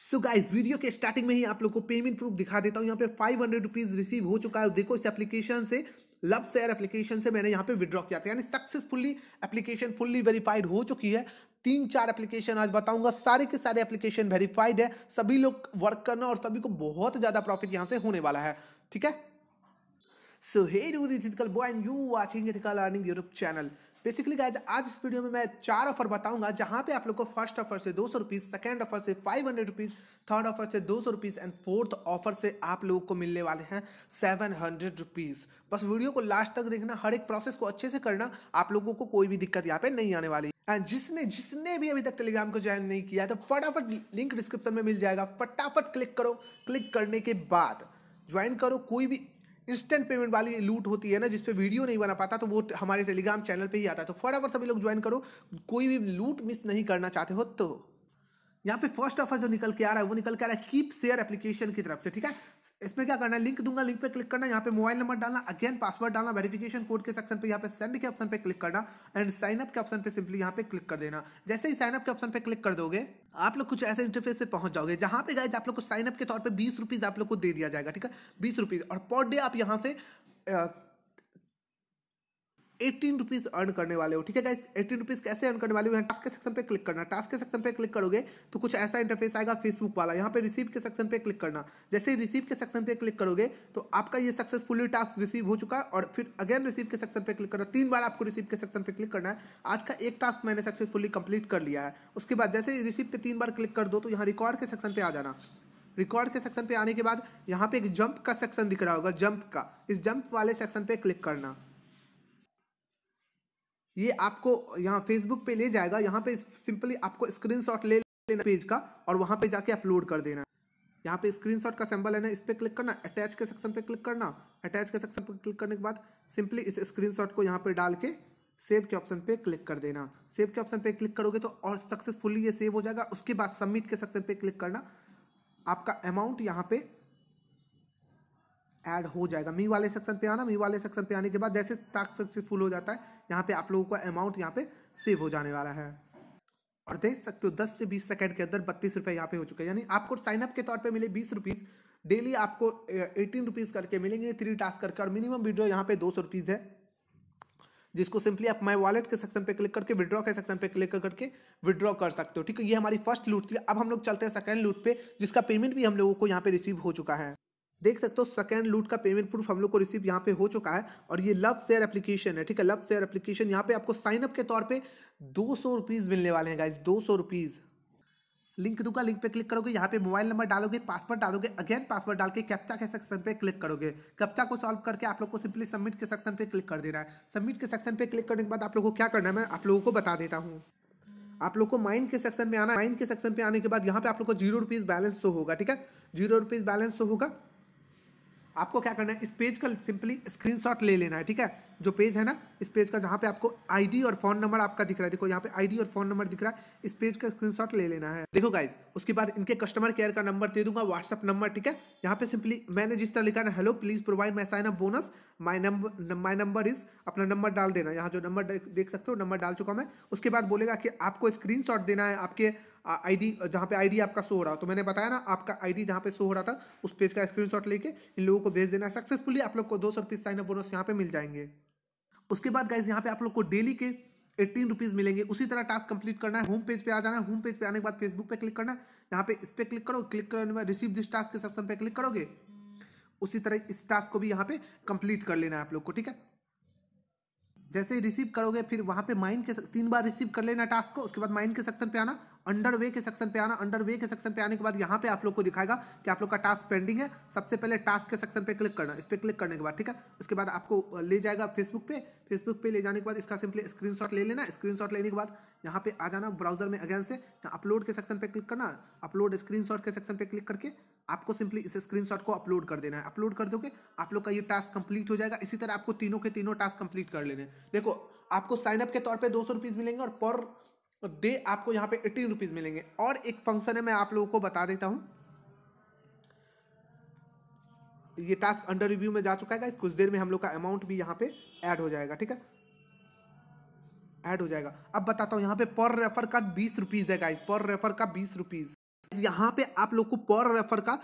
सो guys video के starting में ही आप लोग को पेमेंट प्रूफ दिखा देता हूँ यहाँ पे फाइव हंड्रेड रुपीज रिसीव हो चुका है देखो इस एप्लीकेशन से लव शेयर एप्लीकेशन से मैंने यहाँ पे विड्रॉ किया था यानी सक्सेसफुली एप्लीकेशन फुल्ली वेरीफाइड हो चुकी है तीन चार एप्लीकेशन आज बताऊंगा सारे के सारे एप्लीकेशन वेरीफाइड है सभी लोग वर्क करना और सभी को बहुत ज़्यादा प्रॉफिट यहाँ से होने वाला है ठीक है सो हे डू रिथिकल बॉय एंड यू वॉचिंग रिथिकल earning Europe channel basically guys आज इस वीडियो में मैं चार ऑफर बताऊंगा जहां पे आप लोग को फर्स्ट ऑफर से दो सौ रुपीज़ सेकेंड ऑफर से five hundred rupees third offer से दो सौ रुपीज़ एंड फोर्थ ऑफर से आप लोगों को मिलने वाले हैं सेवन हंड्रेड रुपीज़ बस वीडियो को लास्ट तक देखना हर एक प्रोसेस को अच्छे से करना आप लोगों को कोई भी दिक्कत यहाँ पे नहीं आने वाली एंड जिसने जिसने भी अभी तक टेलीग्राम को ज्वाइन नहीं किया तो फटाफट लिंक डिस्क्रिप्शन में मिल जाएगा फटाफट क्लिक करो क्लिक करने के बाद ज्वाइन करो कोई भी इंस्टेंट पेमेंट वाली लूट होती है ना जिसपे वीडियो नहीं बना पाता तो वो हमारे टेलीग्राम चैनल पर ही आता है तो फटाफट सभी लोग ज्वाइन करो कोई भी लूट मिस नहीं करना चाहते हो तो यहाँ पे फर्स्ट ऑफर जो निकल के आ रहा है वो निकल के आ रहा है कीप शेयर एप्लीकेशन की तरफ से ठीक है इसमें क्या करना है लिंक दूंगा लिंक पे क्लिक करना यहाँ पे मोबाइल नंबर डालना अगेन पासवर्ड डालना वेरिफिकेशन कोड के सेक्शन पे यहाँ पे सेंड के ऑप्शन पे क्लिक करना एंड साइन अप के ऑप्शन पे सिंपली यहाँ पे क्लिक कर देना जैसे ही साइनअप के ऑप्शन पे क्लिक कर दोगे आप लोग कुछ ऐसे इंटरफेस पे पहुंच जाओगे जहां पे गए आप लोग को साइनअप के तौर पर बीस रुपीज आप लोग को दे दिया जाएगा ठीक है बीस रुपीज और पर डे आप यहाँ से एटीन रुपीज अर्न करने वाले हो ठीक है गाइस एटीन रुपीज कैसे अर्न करने वाले हो यहाँ टास्क के सेक्शन पे क्लिक करना टास्क के सेक्शन पे क्लिक करोगे तो कुछ ऐसा इंटरफेस आएगा फेसबुक वाला यहाँ पे रिसीव के सेक्शन पे क्लिक करना जैसे ही रिसीव के सेक्शन पे क्लिक करोगे तो आपका ये सक्सेसफुली टास्क रिसीव हो चुका है और फिर अगेन रिसीव के सेक्शन पे क्लिक करना तीन बार आपको रिसीव के सेक्शन पे क्लिक करना है आज का एक टास्क मैंने सक्सेसफुली कंप्लीट कर लिया है उसके बाद जैसे रिसीव पे तीन बार क्लिक कर दो तो यहाँ रिकॉर्ड के सेक्शन पे आ जाना रिकॉर्ड के सेक्शन पे आने के बाद यहाँ पे एक जंप का सेक्शन दिख रहा होगा जंप का इस जंप वाले सेक्शन पे क्लिक करना ये आपको यहाँ फेसबुक पे ले जाएगा यहाँ पे सिंपली आपको स्क्रीनशॉट ले लेना पेज का और वहाँ पे जाके अपलोड कर देना यहाँ पे स्क्रीनशॉट का सैम्पल है ना इस पर क्लिक करना अटैच के सेक्शन पे क्लिक करना अटैच के सेक्शन पे क्लिक करने के बाद सिंपली इस स्क्रीनशॉट को यहाँ पे डाल के सेव के ऑप्शन पे क्लिक कर देना सेव के ऑप्शन पे क्लिक करोगे तो और सक्सेसफुली ये सेव हो जाएगा उसके बाद सबमिट के सेक्शन पे क्लिक करना आपका अमाउंट यहाँ पे ऐड हो जाएगा मी वाले सेक्शन पे आना मी वाले सेक्शन पे आने के बाद जैसे टास्क सक्सेसफुल हो जाता है यहाँ पे आप लोगों का अमाउंट यहाँ पे सेव हो जाने वाला है और देख सकते हो दस से बीस सेकंड के अंदर बत्तीस रुपये यहाँ पे हो चुके हैं यानी आपको साइनअप के तौर पे मिले बीस रुपीज़ डेली आपको एटीन रुपीज़ करके मिलेंगे थ्री टास्क करके और मिनिमम विड्रॉ यहाँ पे दो सौ रुपीज़ है जिसको सिंपली आप माई वॉलेट के सेक्शन पे क्लिक करके विड्रॉ के सेक्शन पे क्लिक करके विड्रॉ कर सकते हो ठीक है ये हमारी फर्स्ट लूट थी अब हम लोग चलते हैं सेकेंड लूट पे जिसका पेमेंट भी हम लोगों को यहाँ पे रिसीव हो चुका है देख सकते हो सेकेंड लूट का पेमेंट प्रूफ हम लोग को रिसीव यहाँ पे हो चुका है और ये लव शेयर एप्लीकेशन है ठीक है लव शेयर एप्लीकेशन यहाँ पे आपको साइन अप के तौर पे दो सौ रुपीज़ मिलने वाले हैं गाइज दो सौ रुपीज़ लिंक दूंगा लिंक पे क्लिक करोगे यहाँ पे मोबाइल नंबर डालोगे पासवर्ड डालोगे अगेन पासवर्ड डाल के कैप्चा के सेक्शन पे क्लिक करोगे कैप्चा को सॉल्व करके आप लोग को सिंपली सबमिट के सेक्शन पे क्लिक कर देना है सबमिट के सेक्शन पे क्लिक करने के बाद आप लोग को क्या करना है मैं आप लोगों को बता देता हूँ आप लोग को माइंड के सेक्शन में आना माइंड के सेक्शन पे आने के बाद यहाँ पे आप लोग को जीरो रुपीज़ बैलेंस शो होगा ठीक है जीरो रुपीज़ बैलेंस शो होगा आपको क्या करना है इस पेज का सिंपली स्क्रीनशॉट ले लेना है ठीक है जो पेज है ना इस पेज का जहाँ पे आपको आईडी और फोन नंबर आपका दिख रहा है देखो यहाँ पे आईडी और फोन नंबर दिख रहा है इस पेज का स्क्रीनशॉट ले लेना है देखो गाइज उसके बाद इनके कस्टमर केयर का नंबर दे दूंगा व्हाट्सअप नंबर ठीक है यहाँ पे सिंपली मैंने जिस तरह लिखा ना hello please provide my sign up bonus my number my number is अपना नंबर डाल देना यहाँ जो नंबर देख सकते हो नंबर डाल चुका मैं उसके बाद बोलेगा कि आपको स्क्रीन देना है आपके आईडी जहाँ पे डी आपका शो हो रहा हो तो मैंने बताया ना आपका आईडी जहाँ पे शो हो रहा था उस पेज का स्क्रीनशॉट लेके इन लोगों को भेज देना सक्सेसफुली आप लोग को दो सौ रुपीज़ साइन अप बोनस यहाँ पे मिल जाएंगे उसके बाद गाइज यहाँ पे आप लोग को डेली के एट्टीन रुपीज़ मिलेंगे उसी तरह टास्क कंप्लीट करना है होम पेज पे आ जाना है होम पेज पे आने के बाद फेसबुक पे क्लिक करना है यहाँ पे इस पर क्लिक करो क्लिक करने में बाद रिसीव दिस टास्क के सेक्शन पे क्लिक करोगे उसी तरह इस टास्क को भी यहाँ पे कंप्लीट कर लेना है आप लोग को ठीक है जैसे ही रिसीव करोगे फिर वहाँ पे माइंड के तीन बार रिसीव कर लेना टास्क को उसके बाद माइंड के सेक्शन पे आना अंडर वे के सेक्शन पे आना अंडर वे के सेक्शन पे आने के बाद यहाँ पे आप लोग को दिखाएगा कि आप लोग का टास्क पेंडिंग है सबसे पहले टास्क के सेक्शन पे क्लिक करना इस पर क्लिक करने के बाद ठीक है उसके बाद आपको ले जाएगा फेसबुक पे फेसबुक पे ले जाने के बाद इसका सिंपली स्क्रीन ले लेना स्क्रीन लेने के बाद यहाँ पे आ जाना ब्राउजर में अगेन से अपलोड के सेक्शन पे क्लिक करना अपलोड स्क्रीन के सेक्शन पे क्लिक करके आपको सिंपली इस स्क्रीनशॉट को अपलोड कर देना है अपलोड कर दोगे आप लोग का ये टास्क कंप्लीट हो जाएगा इसी तरह आपको तीनों के तीनों टास्क कंप्लीट कर लेने देखो आपको साइनअप के तौर पर दो सौ मिलेंगे और पर डे आपको यहाँ पे एटीन रुपीज़ मिलेंगे और एक फंक्शन है मैं आप लोगों को बता देता हूँ ये टास्क अंडर रिव्यू में जा चुका है कुछ देर में हम लोग का अमाउंट भी यहाँ पे ऐड हो जाएगा ठीक है ऐड हो जाएगा अब बताता हूँ यहाँ पे पर रेफर का बीस रुपीज़ है गाइस पर रेफर का बीस रुपीज़ यहाँ पे आप लोग को पर रेफर का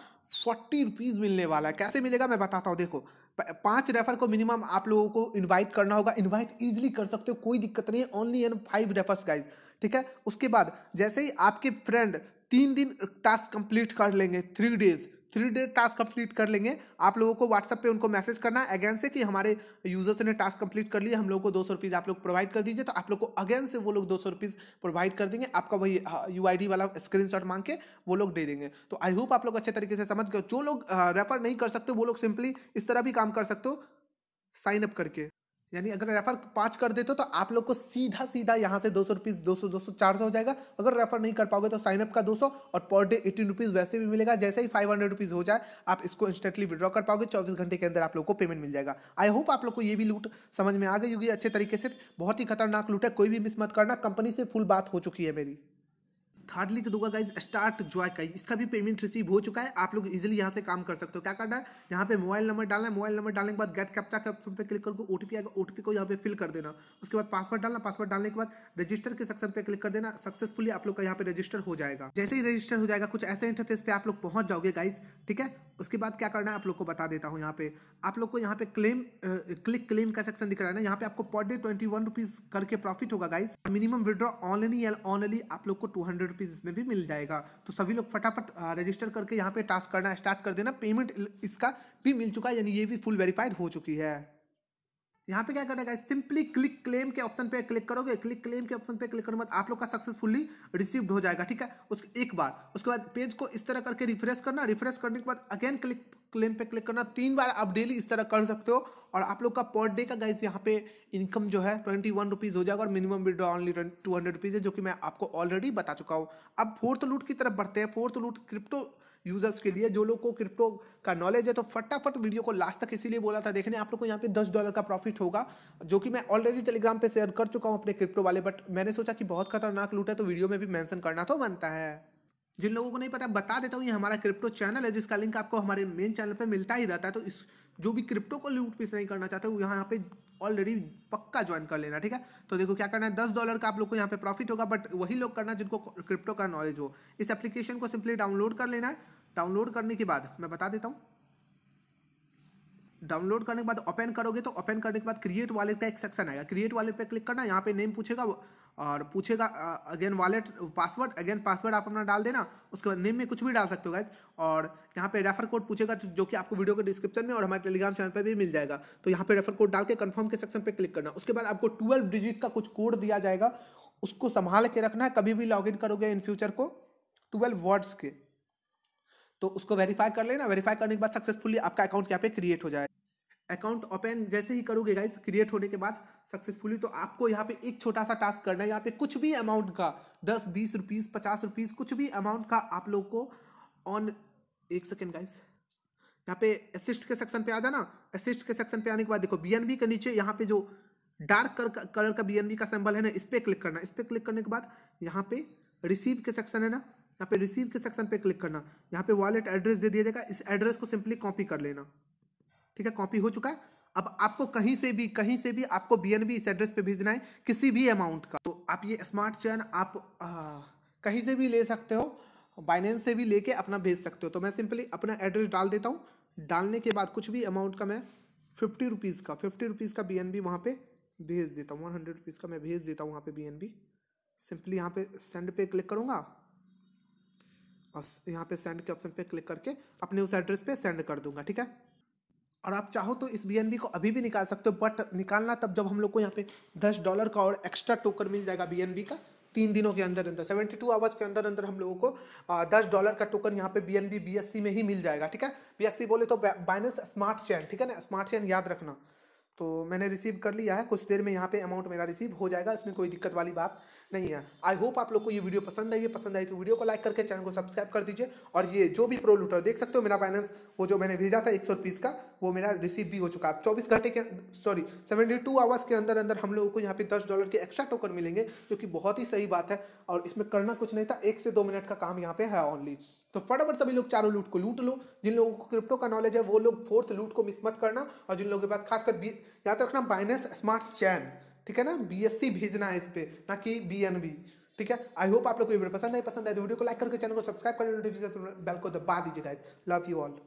फोर्टी रुपीज़ मिलने वाला है कैसे मिलेगा मैं बताता हूँ देखो पांच रेफर को मिनिमम आप लोगों को इनवाइट करना होगा इनवाइट इजीली कर सकते हो कोई दिक्कत नहीं है only an five refers guys ठीक है उसके बाद जैसे ही आपके फ्रेंड तीन दिन टास्क कंप्लीट कर लेंगे three days three day task complete कर लेंगे आप लोगों को व्हाट्सअप पे उनको मैसेज करना है अगेन से कि हमारे यूजर्स ने टास्क कंप्लीट कर लिया हम लोग को दो सौ आप लोग प्रोवाइड कर दीजिए तो आप लोग को अगेन से वो लोग दो सौ प्रोवाइड कर देंगे आपका वही यू हाँ, वाला स्क्रीन मांग के वो लोग दे देंगे तो आई होप आप लोग अच्छे तरीके से समझ गए जो लोग रेफर हाँ, नहीं कर सकते वो लोग सिंपली इस तरह भी काम कर सकते हो साइन अप करके यानी अगर रेफर पाँच कर देते हो तो आप लोग को सीधा सीधा यहाँ से दो सौ रुपीज़ दो सौ दो सौ चार सौ हो जाएगा अगर रेफर नहीं कर पाओगे तो साइनअप का दो सौ और पर डे एटीन रुपीज़ वैसे भी मिलेगा जैसे ही फाइव हंड्रेड रुपीज़ हो जाए आप इसको इंस्टेंटली विड्रॉ कर पाओगे चौबीस घंटे के अंदर आप लोग को पेमेंट मिल जाएगा आई होप आप लोग को ये भी लूट समझ में आ गई होगी अच्छे तरीके से बहुत ही खतरनाक लूट है कोई भी मिस मत करना कंपनी से फुल बात हो चुकी है मेरी थार्डली दूंगा गाइज स्टार्ट जॉय का इसका भी पेमेंट रिसीव हो चुका है आप लोग इजिली यहाँ से काम कर सकते हो क्या करना है यहाँ पे मोबाइल नंबर डालना है मोबाइल नंबर डालने के बाद गेट कैप्चा के ऑप्शन पे क्लिक करोगे ओटीपी आएगा ओटीपी को यहाँ पे फिल कर देना उसके बाद पासवर्ड डालना पासवर्ड डालने के बाद रजिस्टर के सेक्शन पे क्लिक कर देना सक्सेसफुली आप लोग का यहाँ पे रजिस्टर हो जाएगा जैसे ही रजिस्टर हो जाएगा कुछ ऐसे इंटरफेस पे आप लोग पहुंच जाओगे गाइस ठीक है उसके बाद क्या करना है आप लोग को बता देता हूँ यहाँ पे आप लोग को यहाँ पे क्लेम क्लिक क्लेम का सेक्शन दिख रहा है ना यहाँ पे आपको per day twenty one rupees करके प्रॉफिट होगा गाइस मिनिमम विड्रॉ ऑनलाइन या ऑनली आप लोग को टू हंड्रेड रुपीज़ इसमें भी मिल जाएगा तो सभी लोग फटाफट रजिस्टर करके यहाँ पे टास्क करना स्टार्ट कर देना पेमेंट इसका भी मिल चुका है यानी ये भी फुल वेरीफाइड हो चुकी है यहाँ पे क्या करना है सिंपली क्लिक क्लेम के ऑप्शन पे क्लिक करोगे क्लिक क्लेम के ऑप्शन पे क्लिक करने के बाद आप लोग का सक्सेसफुली रिसीव्ड हो जाएगा ठीक है उसको एक बार उसके बाद पेज को इस तरह करके रिफ्रेश करना रिफ्रेश करने के बाद अगेन क्लिक क्लेम पे क्लिक करना तीन बार आप डेली इस तरह कर सकते हो और आप लोग का पर डे का गाइज यहाँ पे इनकम जो है ट्वेंटी वन रुपीज़ हो जाएगा और minimum withdraw only two hundred rupees है जो कि मैं आपको ऑलरेडी बता चुका हूँ अब फोर्थ लूट की तरफ बढ़ते हैं फोर्थ लूट क्रिप्टो यूजर्स के लिए जो लोग को क्रिप्टो का नॉलेज है तो फटाफट वीडियो को लास्ट तक इसीलिए बोला था देखने आप लोग को यहाँ पे दस डॉलर का प्रॉफिट होगा जो कि मैं ऑलरेडी टेलीग्राम पे शेयर कर चुका हूँ अपने क्रिप्टो वाले बट मैंने सोचा कि बहुत खतरनाक लूट है तो वीडियो में भी मैंशन करना तो बनता है जिन लोगों को नहीं पता बता देता हूँ ये हमारा क्रिप्टो चैनल है जिसका लिंक आपको हमारे मेन चैनल पर मिलता ही रहता है तो इस जो भी क्रिप्टो को लूट पीस नहीं करना चाहते वो यहाँ पे ऑलरेडी पक्का ज्वाइन कर लेना ठीक है तो देखो क्या करना है दस डॉलर का आप लोग को यहाँ पे प्रॉफिट होगा बट वही लोग करना जिनको क्रिप्टो का नॉलेज हो इस एप्लीकेशन को सिंपली डाउनलोड कर लेना है डाउनलोड करने के बाद मैं बता देता हूँ डाउनलोड करने के बाद ओपन करोगे तो ओपन करने के बाद क्रिएट वॉलेट का एक सेक्शन आएगा क्रिएट वॉलेट पे क्लिक करना यहाँ पे नेम पूछेगा और पूछेगा again wallet password again password आप अपना डाल देना उसके बाद नेम में कुछ भी डाल सकते हो गाइज और यहाँ पे रेफर कोड पूछेगा जो कि आपको वीडियो के डिस्क्रिप्शन में और हमारे टेलीग्राम चैनल पर भी मिल जाएगा तो यहाँ पे रेफर कोड डाल के कन्फर्म के सेक्शन पर क्लिक करना उसके बाद आपको ट्वेल्व डिजिट का कुछ कोड दिया जाएगा उसको संभाल के रखना है कभी भी लॉग करोगे इन फ्यूचर को ट्वेल्व वर्ड्स के तो उसको वेरीफाई कर लेना वेरीफाई करने के बाद सक्सेसफुली आपका अकाउंट यहाँ पे क्रिएट हो जाए अकाउंट ओपन जैसे ही करोगे गाइस क्रिएट होने के बाद सक्सेसफुली तो आपको यहाँ पे एक छोटा सा टास्क करना है यहाँ पे कुछ भी अमाउंट का दस बीस रुपीज़ पचास रुपीज़ कुछ भी अमाउंट का आप लोग को ऑन एक सेकेंड गाइस यहाँ पे असिस्ट के सेक्शन पे आ जाना असिस्ट के सेक्शन पे आने के बाद देखो बी के नीचे यहाँ पे जो डार्क कलर का बी का सिंबल है ना इस पर क्लिक करना इस पर क्लिक करने के बाद यहाँ पे रिसीव के सेक्शन है ना यहाँ पे रिसीव के सेक्शन पे क्लिक करना यहाँ पे वॉलेट एड्रेस दे दिया जाएगा इस एड्रेस को सिंपली कॉपी कर लेना ठीक है कॉपी हो चुका है अब आपको कहीं से भी कहीं से भी आपको बी इस एड्रेस पे भेजना है किसी भी अमाउंट का तो आप ये स्मार्ट चैन आप आ, कहीं से भी ले सकते हो बाइनेंस से भी लेके अपना भेज सकते हो तो मैं सिंपली अपना एड्रेस डाल देता हूँ डालने के बाद कुछ भी अमाउंट का मैं फिफ्टी रुपीज़ का फिफ्टी रुपीज़ का बी एन बी वहाँ पर भेज देता हूँ वन हंड्रेड रुपीज़ का मैं भेज देता हूँ वहाँ पर बी एन बी सिंपली यहाँ पे सेंड पे क्लिक करूँगा और यहाँ पे सेंड के ऑप्शन पे क्लिक करके अपने उस एड्रेस पे सेंड कर दूंगा ठीक है और आप चाहो तो इस बी को अभी भी निकाल सकते हो बट निकालना तब जब हम लोग को यहाँ पे दस डॉलर का और एक्स्ट्रा टोकन मिल जाएगा बी का तीन दिनों के अंदर अंदर सेवेंटी टू आवर्स के अंदर अंदर हम लोगों को दस डॉलर का टोकन यहाँ पे B N B S C में ही मिल जाएगा ठीक है बी एस सी बोले तो बाइनेंस स्मार्ट चैन ठीक है ना स्मार्ट चैन याद रखना तो मैंने रिसीव कर लिया है कुछ देर में यहाँ पे अमाउंट मेरा रिसीव हो जाएगा इसमें कोई दिक्कत वाली बात नहीं है आई होप आप लोग को ये वीडियो पसंद आई है पसंद आई तो वीडियो को लाइक करके चैनल को सब्सक्राइब कर दीजिए और ये जो भी प्रो लूटर देख सकते हो मेरा बैलेंस वो जो मैंने भेजा था एक सौ का वो मेरा रिसीव भी हो चुका है चौबीस घंटे के सॉरी सेवेंटी टू आवर्स के अंदर अंदर हम लोगों को यहाँ पे दस डॉलर के एक्स्ट्रा टोकन मिलेंगे जो कि बहुत ही सही बात है और इसमें करना कुछ नहीं था एक से दो मिनट का काम यहाँ पे है ऑनली तो फटाफट सभी लोग चारों लूट को लूट लो जिन लोगों को क्रिप्टो का नॉलेज है वो लोग फोर्थ लूट को मिस मत करना और जिन लोगों के पास खासकर याद रखना बाइनेंस स्मार्ट चैन ठीक है ना बी भेजना है इस पर ना कि बी ठीक है आई होप आप लोग को वीडियो पसंद है पसंद आए तो वीडियो को लाइक करके चैनल को सब्सक्राइब करके नोटिफिकेशन बेल को दबा दीजिएगा लव यू ऑल